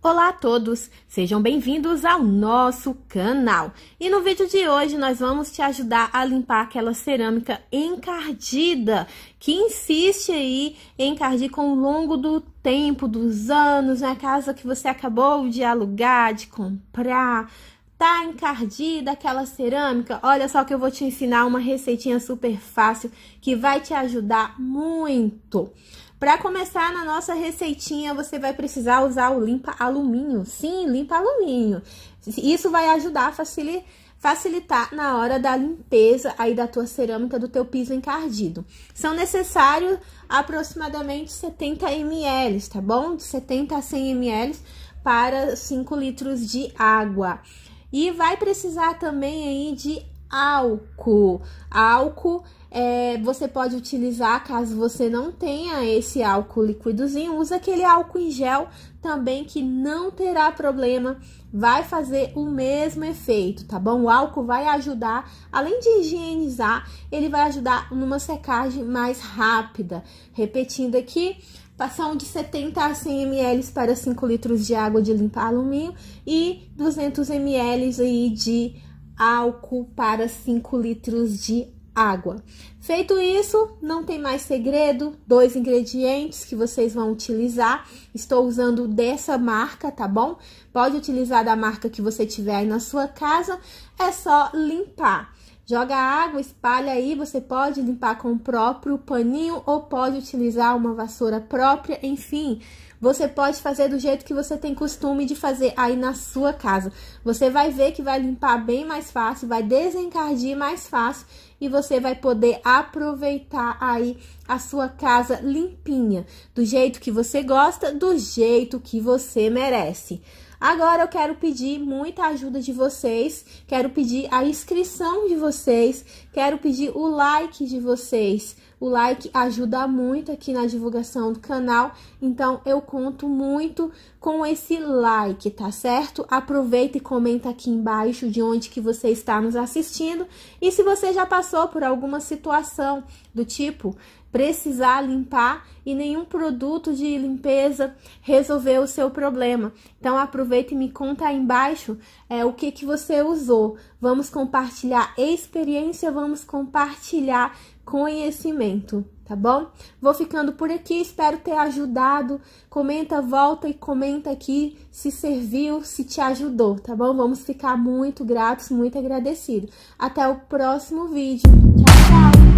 Olá a todos, sejam bem-vindos ao nosso canal. E no vídeo de hoje nós vamos te ajudar a limpar aquela cerâmica encardida que insiste aí em encardir com o longo do tempo, dos anos, na né? casa que você acabou de alugar, de comprar, tá encardida aquela cerâmica, olha só que eu vou te ensinar uma receitinha super fácil que vai te ajudar muito. Para começar na nossa receitinha, você vai precisar usar o limpa alumínio. Sim, limpa alumínio. Isso vai ajudar a facilitar facilitar na hora da limpeza aí da tua cerâmica do teu piso encardido. São necessários aproximadamente 70 ml, tá bom? De 70 a 100 ml para 5 litros de água. E vai precisar também aí de álcool. Álcool é, você pode utilizar caso você não tenha esse álcool liquidozinho, usa aquele álcool em gel também que não terá problema, vai fazer o mesmo efeito, tá bom? O álcool vai ajudar, além de higienizar, ele vai ajudar numa secagem mais rápida. Repetindo aqui, passar um de 70 a 100 ml para 5 litros de água de limpar alumínio e 200 ml aí de álcool para 5 litros de água. Feito isso, não tem mais segredo, dois ingredientes que vocês vão utilizar. Estou usando dessa marca, tá bom? Pode utilizar da marca que você tiver aí na sua casa, é só limpar. Joga água, espalha aí, você pode limpar com o próprio paninho ou pode utilizar uma vassoura própria, enfim. Você pode fazer do jeito que você tem costume de fazer aí na sua casa. Você vai ver que vai limpar bem mais fácil, vai desencardir mais fácil e você vai poder aproveitar aí a sua casa limpinha, do jeito que você gosta, do jeito que você merece. Agora eu quero pedir muita ajuda de vocês, quero pedir a inscrição de vocês, quero pedir o like de vocês o like ajuda muito aqui na divulgação do canal, então eu conto muito com esse like, tá certo? Aproveita e comenta aqui embaixo de onde que você está nos assistindo e se você já passou por alguma situação do tipo precisar limpar e nenhum produto de limpeza resolveu o seu problema. Então aproveita e me conta aí embaixo é, o que, que você usou. Vamos compartilhar experiência, vamos compartilhar conhecimento, tá bom? Vou ficando por aqui, espero ter ajudado. Comenta, volta e comenta aqui se serviu, se te ajudou, tá bom? Vamos ficar muito gratos, muito agradecidos. Até o próximo vídeo. Tchau, tchau!